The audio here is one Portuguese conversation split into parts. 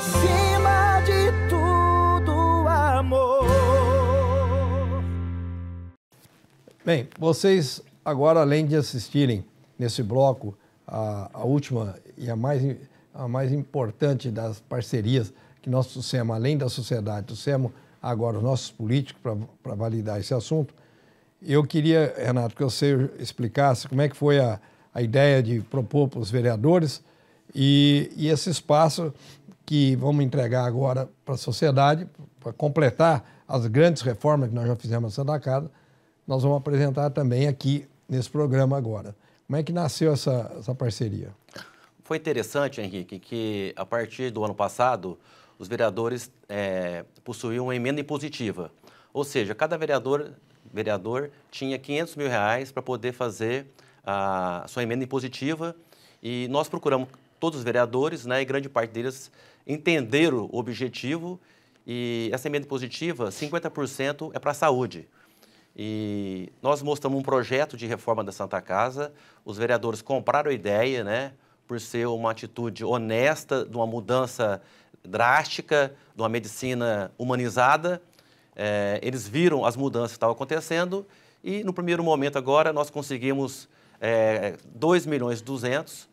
acima de tudo, amor. Bem, vocês agora, além de assistirem nesse bloco a, a última e a mais, a mais importante das parcerias que nós trouxemos, além da sociedade, trouxemos agora os nossos políticos para validar esse assunto. Eu queria, Renato, que você explicasse como é que foi a, a ideia de propor para os vereadores e, e esse espaço que vamos entregar agora para a sociedade, para completar as grandes reformas que nós já fizemos na Santa Casa, nós vamos apresentar também aqui nesse programa agora. Como é que nasceu essa, essa parceria? Foi interessante, Henrique, que a partir do ano passado, os vereadores é, possuíam uma emenda impositiva. Ou seja, cada vereador, vereador tinha 500 mil reais para poder fazer a sua emenda impositiva e nós procuramos todos os vereadores, né, e grande parte deles entenderam o objetivo e essa emenda positiva, 50% é para a saúde. E nós mostramos um projeto de reforma da Santa Casa, os vereadores compraram a ideia, né, por ser uma atitude honesta, de uma mudança drástica, de uma medicina humanizada. É, eles viram as mudanças que estavam acontecendo e, no primeiro momento agora, nós conseguimos é, 2 milhões e 200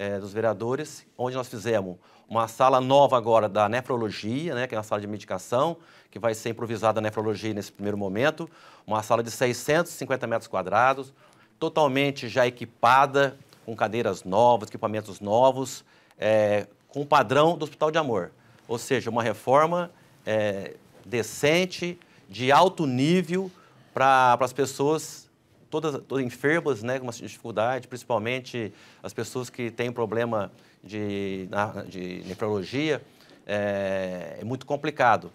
é, dos vereadores, onde nós fizemos uma sala nova agora da nefrologia, né, que é uma sala de medicação, que vai ser improvisada a nefrologia nesse primeiro momento, uma sala de 650 metros quadrados, totalmente já equipada, com cadeiras novas, equipamentos novos, é, com o padrão do Hospital de Amor. Ou seja, uma reforma é, decente, de alto nível, para as pessoas todas, todas enfermas, né, com uma dificuldade, principalmente as pessoas que têm problema de, de nefrologia, é, é muito complicado.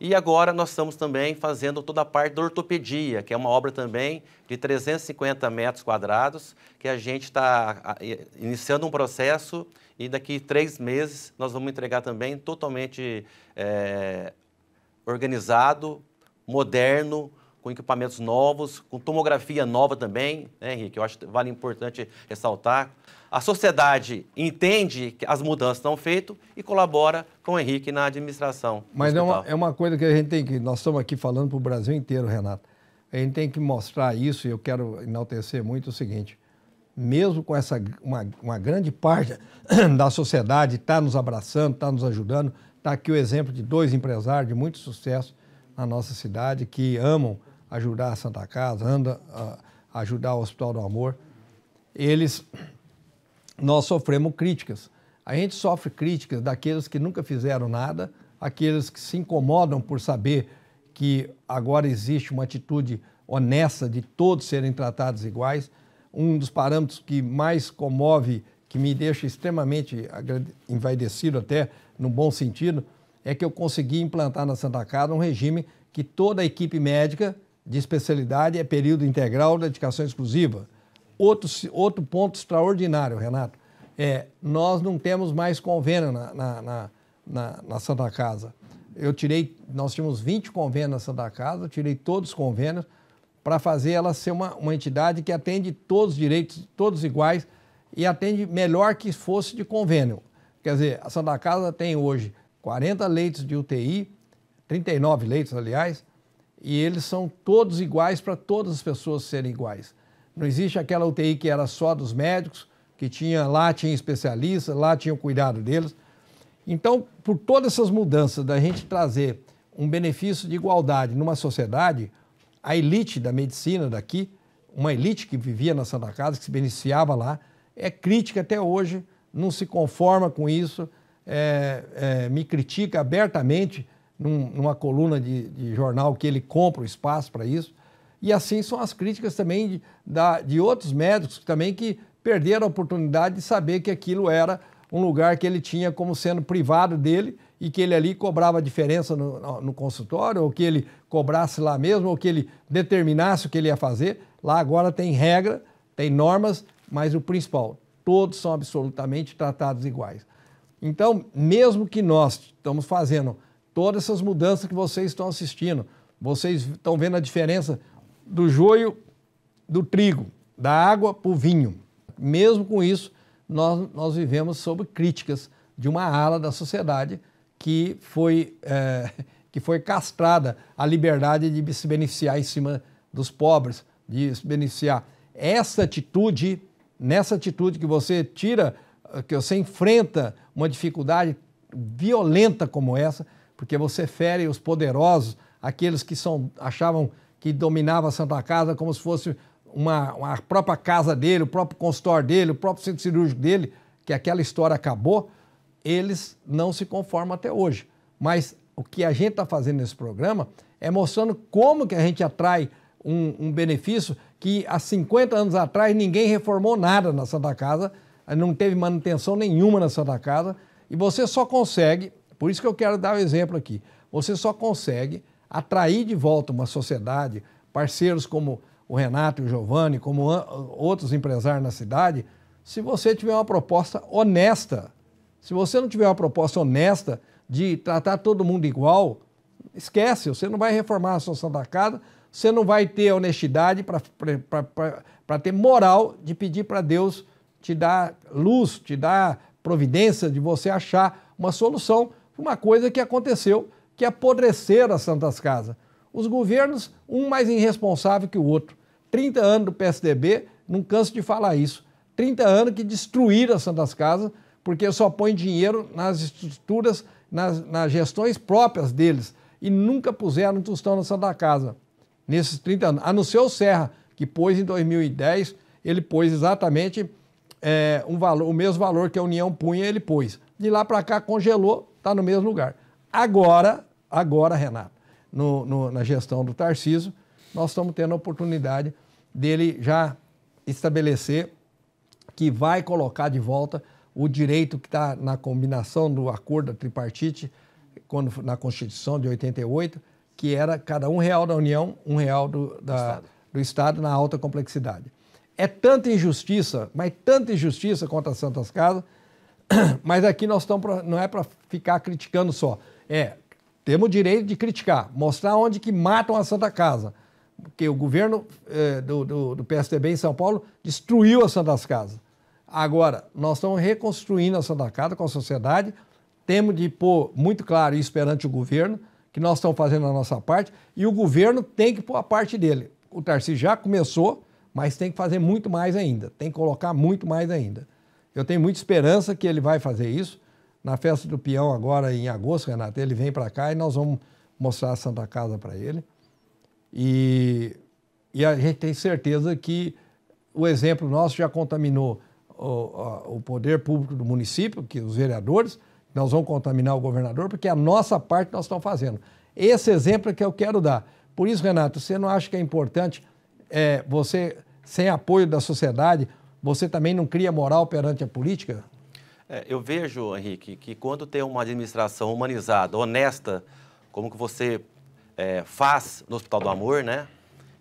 E agora nós estamos também fazendo toda a parte da ortopedia, que é uma obra também de 350 metros quadrados, que a gente está iniciando um processo e daqui três meses nós vamos entregar também totalmente é, organizado, moderno, com equipamentos novos, com tomografia nova também, né, Henrique? Eu acho que vale importante ressaltar. A sociedade entende que as mudanças estão feitas e colabora com o Henrique na administração. Mas é uma, é uma coisa que a gente tem que. Nós estamos aqui falando para o Brasil inteiro, Renato. A gente tem que mostrar isso e eu quero enaltecer muito o seguinte: mesmo com essa uma, uma grande parte da sociedade está nos abraçando, está nos ajudando, está aqui o exemplo de dois empresários de muito sucesso na nossa cidade que amam ajudar a Santa Casa, anda a ajudar o Hospital do Amor, eles nós sofremos críticas. A gente sofre críticas daqueles que nunca fizeram nada, aqueles que se incomodam por saber que agora existe uma atitude honesta de todos serem tratados iguais. Um dos parâmetros que mais comove, que me deixa extremamente envaidecido até, no bom sentido, é que eu consegui implantar na Santa Casa um regime que toda a equipe médica de especialidade é período integral, dedicação exclusiva. Outro, outro ponto extraordinário, Renato, é nós não temos mais convênio na, na, na, na, na Santa Casa. Eu tirei, nós tínhamos 20 convênios na Santa Casa, tirei todos os convênios para fazer ela ser uma, uma entidade que atende todos os direitos, todos iguais, e atende melhor que fosse de convênio. Quer dizer, a Santa Casa tem hoje 40 leitos de UTI, 39 leitos, aliás, e eles são todos iguais para todas as pessoas serem iguais. Não existe aquela UTI que era só dos médicos, que tinha lá tinha especialistas lá tinha o cuidado deles. Então, por todas essas mudanças da gente trazer um benefício de igualdade numa sociedade, a elite da medicina daqui, uma elite que vivia na Santa Casa, que se beneficiava lá, é crítica até hoje, não se conforma com isso, é, é, me critica abertamente num, numa coluna de, de, jornal que ele compra o espaço para isso. E assim são as críticas também de, da, de outros médicos também que perderam a oportunidade de saber que aquilo era um lugar que ele tinha como sendo privado dele e que ele ali cobrava diferença no, no, consultório, ou que ele cobrasse lá mesmo, ou que ele determinasse o que ele ia fazer. Lá agora tem regra, tem normas, mas o principal, todos são absolutamente tratados iguais. Então, mesmo que nós estamos fazendo todas essas mudanças que vocês estão assistindo. Vocês estão vendo a diferença do joio do trigo, da água para o vinho. Mesmo com isso, nós, nós vivemos sob críticas de uma ala da sociedade que foi, é, que foi castrada a liberdade de se beneficiar em cima dos pobres, de se beneficiar. Essa atitude, nessa atitude que você tira, eh, que você enfrenta uma dificuldade violenta como essa, porque você fere os poderosos, aqueles que são, achavam que dominava a Santa Casa como se fosse uma, uma própria casa dele, o próprio consultório dele, o próprio centro cirúrgico dele, que aquela história acabou, eles não se conformam até hoje. Mas o que a gente está fazendo nesse programa é mostrando como que a gente atrai um, um, benefício que há 50 anos atrás ninguém reformou nada na Santa Casa, não teve manutenção nenhuma na Santa Casa, e você só consegue por isso que eu quero dar um exemplo aqui. Você só consegue atrair de volta uma sociedade, parceiros como o Renato e o Giovanni, como outros empresários na cidade, se você tiver uma proposta honesta. Se você não tiver uma proposta honesta de tratar todo mundo igual, esquece, você não vai reformar a solução da Casa, você não vai ter honestidade para ter moral de pedir para Deus te dar luz, te dar providência, de você achar uma solução uma coisa que aconteceu, que apodreceram as Santas Casas. Os governos, um mais irresponsável que o outro. 30 anos do PSDB, não canso de falar isso. 30 anos que destruíram as Santas Casas, porque só põe dinheiro nas estruturas, nas, nas gestões próprias deles. E nunca puseram um tostão na Santa Casa, nesses 30 anos. A não ser o Serra, que pôs em 2010, ele pôs exatamente é, um valor, o mesmo valor que a União punha, ele pôs. De lá para cá congelou, está no mesmo lugar. Agora, agora, Renato, no, no, na gestão do Tarciso, nós estamos tendo a oportunidade dele já estabelecer que vai colocar de volta o direito que está na combinação do acordo tripartite quando, na Constituição de 88, que era cada um real da União, um real do, da, Estado. do Estado na alta complexidade. É tanta injustiça, mas tanta injustiça contra as Santas Casas, Mas aqui nós estamos pra, não é para ficar criticando só. É, temos o direito de criticar, mostrar onde que matam a Santa Casa. Porque o governo é, do, do, do PSDB em São Paulo destruiu a Santa Casa. Agora, nós estamos reconstruindo a Santa Casa com a sociedade, temos de pôr muito claro isso perante o governo, que nós estamos fazendo a nossa parte, e o governo tem que pôr a parte dele. O Tarcísio já começou, mas tem que fazer muito mais ainda, tem que colocar muito mais ainda. Eu tenho muita esperança que ele vai fazer isso. Na festa do peão, agora em agosto, Renato, ele vem para cá e nós vamos mostrar a Santa Casa para ele. E, e, a gente tem certeza que o exemplo nosso já contaminou o, o poder público do município, que os vereadores, nós vamos contaminar o governador, porque é a nossa parte nós estamos fazendo. Esse exemplo é que eu quero dar. Por isso, Renato, você não acha que é importante é, você, sem apoio da sociedade, você também não cria moral perante a política? É, eu vejo, Henrique, que quando tem uma administração humanizada, honesta, como que você é, faz no Hospital do Amor, né?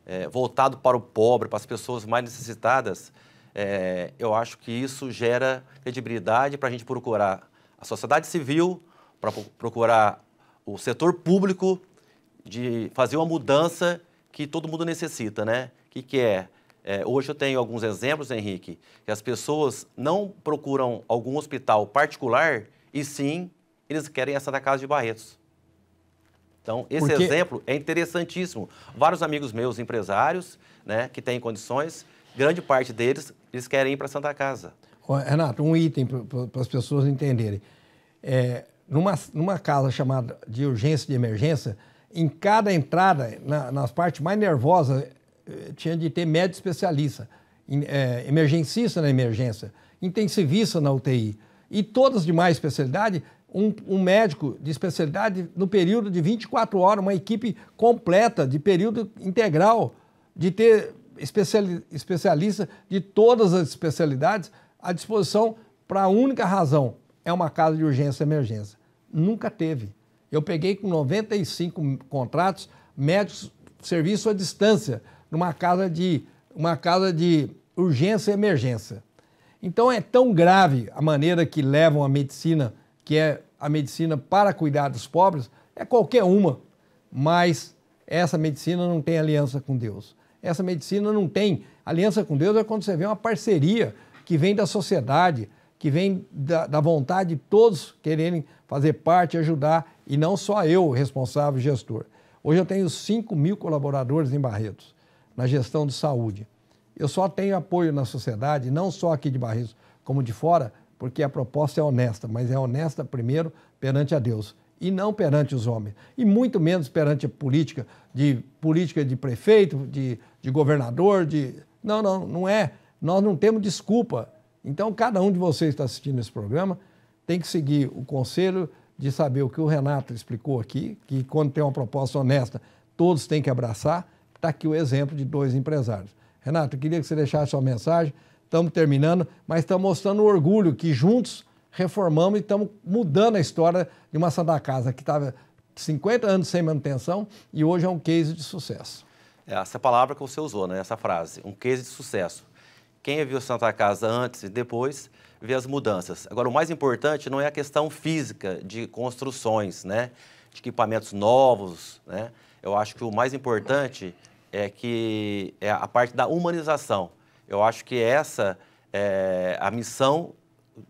É, voltado para o pobre, para as pessoas mais necessitadas, é, eu acho que isso gera credibilidade para a gente procurar a sociedade civil, para procurar o setor público, de fazer uma mudança que todo mundo necessita, né? Que que é é, hoje eu tenho alguns exemplos, Henrique, que as pessoas não procuram algum hospital particular e sim eles querem essa da Casa de Barretos. Então, esse Porque... exemplo é interessantíssimo. Vários amigos meus, empresários, né, que têm condições, grande parte deles, eles querem ir para Santa Casa. Renato, um item para as pessoas entenderem. É, numa, numa casa chamada de urgência de emergência, em cada entrada, na, nas partes mais nervosas, eh, tinha de ter médico especialista, eh, emergencista na emergência, intensivista na UTI. E todas de mais especialidade, um, um, médico de especialidade no período de 24 horas, uma equipe completa, de período integral, de ter especiali especialista de todas as especialidades à disposição para a única razão: é uma casa de urgência e emergência. Nunca teve. Eu peguei com 95 contratos médicos, serviço à distância numa casa de, uma casa de urgência e emergência. Então é tão grave a maneira que levam a medicina, que é a medicina para cuidar dos pobres, é qualquer uma, mas essa medicina não tem aliança com Deus. Essa medicina não tem. Aliança com Deus é quando você vê uma parceria que vem da sociedade, que vem da, da vontade de todos quererem fazer parte, ajudar, e não só eu, responsável gestor. Hoje eu tenho 5 mil colaboradores em Barretos na gestão de saúde. Eu só tenho apoio na sociedade, não só aqui de Barreiros, como de fora, porque a proposta é honesta, mas é honesta primeiro perante a Deus e não perante os homens, e muito menos perante a política de política de prefeito, de, de governador, de não, não, não é. Nós não temos desculpa. Então cada um de vocês está assistindo esse programa tem que seguir o conselho de saber o que o Renato explicou aqui, que quando tem uma proposta honesta, todos têm que abraçar Está aqui o exemplo de dois empresários. Renato, eu queria que você deixasse sua mensagem. Estamos terminando, mas estamos mostrando o orgulho que juntos reformamos e estamos mudando a história de uma Santa Casa que estava 50 anos sem manutenção e hoje é um case de sucesso. É, essa palavra que você usou, né? essa frase, um case de sucesso. Quem viu Santa Casa antes e depois vê as mudanças. Agora, o mais importante não é a questão física de construções, né? de equipamentos novos, né? Eu acho que o mais importante é que é a parte da humanização. Eu acho que essa é a missão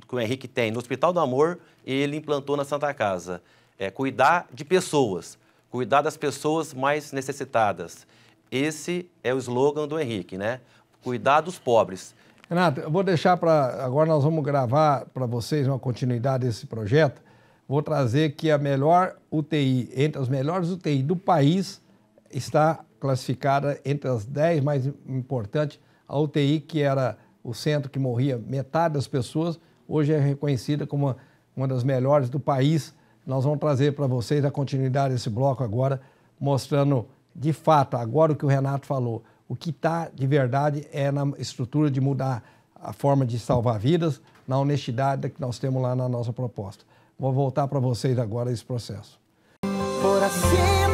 que o Henrique tem no Hospital do Amor e ele implantou na Santa Casa. É cuidar de pessoas, cuidar das pessoas mais necessitadas. Esse é o slogan do Henrique, né? Cuidar dos pobres. Renato, eu vou deixar para. Agora nós vamos gravar para vocês uma continuidade desse projeto. Vou trazer que a melhor UTI, entre as melhores UTI do país, está classificada entre as 10 mais importantes. A UTI, que era o centro que morria metade das pessoas, hoje é reconhecida como uma, uma das melhores do país. Nós vamos trazer para vocês a continuidade desse bloco agora, mostrando de fato, agora o que o Renato falou. O que está de verdade é na estrutura de mudar a forma de salvar vidas, na honestidade que nós temos lá na nossa proposta. Vou voltar para vocês agora esse processo. Por assim